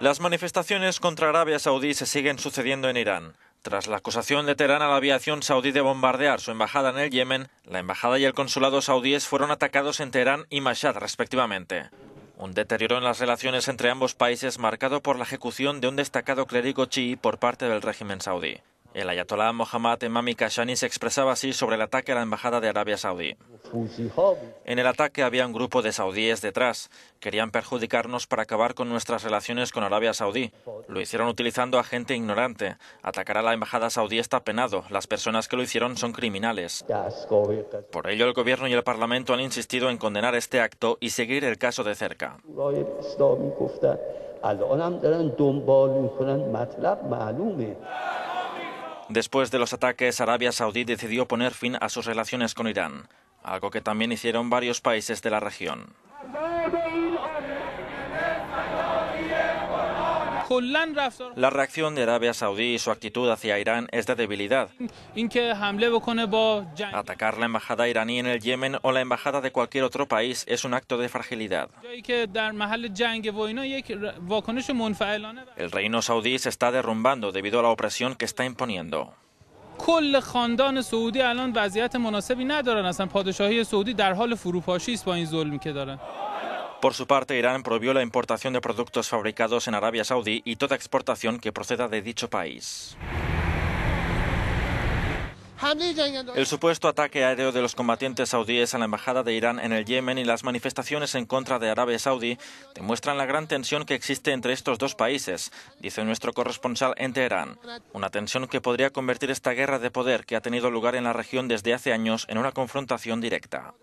Las manifestaciones contra Arabia Saudí se siguen sucediendo en Irán. Tras la acusación de Teherán a la aviación saudí de bombardear su embajada en el Yemen, la embajada y el consulado saudíes fueron atacados en Teherán y Mashhad, respectivamente. Un deterioro en las relaciones entre ambos países marcado por la ejecución de un destacado clérigo chií por parte del régimen saudí. El ayatolá Mohammad Emami Kashani se expresaba así sobre el ataque a la embajada de Arabia Saudí. En el ataque había un grupo de saudíes detrás. Querían perjudicarnos para acabar con nuestras relaciones con Arabia Saudí. Lo hicieron utilizando a gente ignorante. Atacar a la embajada saudí está penado. Las personas que lo hicieron son criminales. Por ello, el gobierno y el parlamento han insistido en condenar este acto y seguir el caso de cerca. Después de los ataques, Arabia Saudí decidió poner fin a sus relaciones con Irán, algo que también hicieron varios países de la región. La reacción de Arabia Saudí y su actitud hacia Irán es de debilidad. Atacar la embajada iraní en el Yemen o la embajada de cualquier otro país es un acto de fragilidad. E el reino saudí se está derrumbando debido a la opresión que está imponiendo. Por su parte, Irán prohibió la importación de productos fabricados en Arabia Saudí y toda exportación que proceda de dicho país. El supuesto ataque aéreo de los combatientes saudíes a la embajada de Irán en el Yemen y las manifestaciones en contra de Arabia Saudí demuestran la gran tensión que existe entre estos dos países, dice nuestro corresponsal en Teherán. Una tensión que podría convertir esta guerra de poder que ha tenido lugar en la región desde hace años en una confrontación directa.